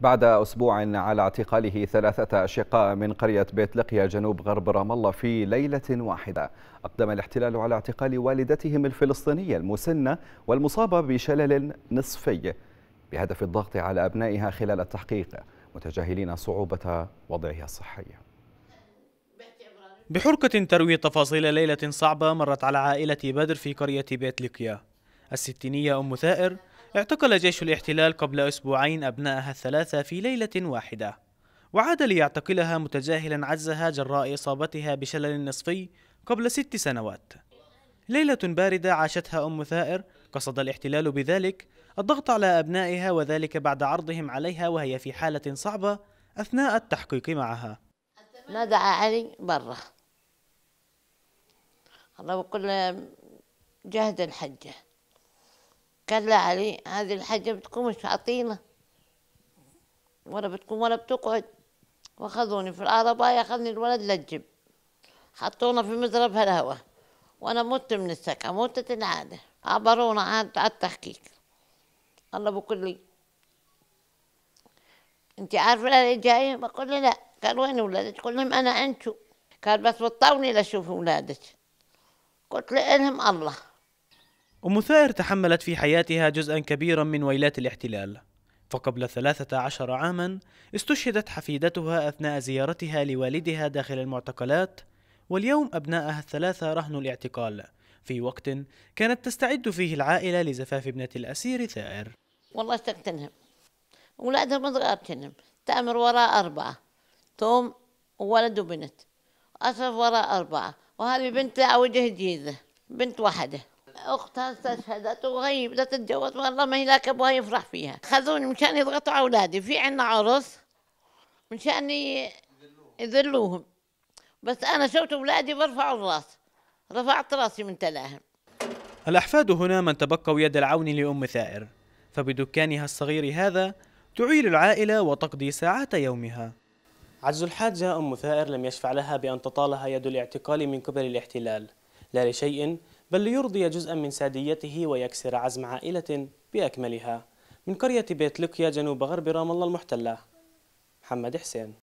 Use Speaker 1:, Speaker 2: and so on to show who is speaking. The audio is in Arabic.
Speaker 1: بعد أسبوع على اعتقاله ثلاثة أشقاء من قرية بيت لقيا جنوب غرب رام الله في ليلة واحدة أقدم الاحتلال على اعتقال والدتهم الفلسطينية المسنة والمصابة بشلل نصفي بهدف الضغط على أبنائها خلال التحقيق متجاهلين صعوبة وضعها الصحي
Speaker 2: بحركة تروي تفاصيل ليلة صعبة مرت على عائلة بدر في قرية بيت لقيا الستينية أم ثائر اعتقل جيش الاحتلال قبل أسبوعين أبنائها الثلاثة في ليلة واحدة وعاد ليعتقلها متجاهلا عزها جراء إصابتها بشلل نصفي قبل ست سنوات ليلة باردة عاشتها أم ثائر قصد الاحتلال بذلك الضغط على أبنائها وذلك بعد عرضهم عليها وهي في حالة صعبة أثناء التحقيق معها
Speaker 3: نادى علي برا الله وكل جهد الحجه قال له علي هذه الحاجة بتكون مش عطينا ولا بتكون ولا بتقعد واخذوني في العربة أخذني الولد للجب حطونا في مزرب هلاوة وأنا مت من السكة متت العادة عبرونا عاد على التحقيق الله بقول لي انت عارفة الولد جاي بقول لي لا قال وين ولادك قلت لهم أنا أنتو قال بس وطوني لأشوف ولادك قلت لهم الله أم
Speaker 2: ثائر تحملت في حياتها جزءا كبيرا من ويلات الاحتلال فقبل 13 عاما استشهدت حفيدتها أثناء زيارتها لوالدها داخل المعتقلات واليوم أبنائها الثلاثة رهن الاعتقال في وقت كانت تستعد فيه العائلة لزفاف ابنة الأسير ثائر
Speaker 3: والله تقتنهم أولادها مضغطنهم تأمر وراء أربعة توم وولد وبنت أسف وراء أربعة وهذه بنت وجه جيزة بنت واحدة اختها استشهدت وهي بدها تتجوز والله ما هي لاك ابوها يفرح فيها خذوني مشان يضغطوا على اولادي في عندنا عرس مشان يذلوهم بس انا شفت اولادي برفعوا الراس رفعت راسي من تلاهم
Speaker 2: الأحفاد هنا من تبقوا يد العون لأم ثائر فبدكانها الصغير هذا تعيل العائلة وتقضي ساعات يومها عجز الحاجة أم ثائر لم يشفع لها بأن تطالها يد الاعتقال من قبل الاحتلال لا لشيء بل ليرضي جزءا من ساديته ويكسر عزم عائلة بأكملها من قرية بيت لوكيا جنوب غرب رام الله المحتلة محمد حسين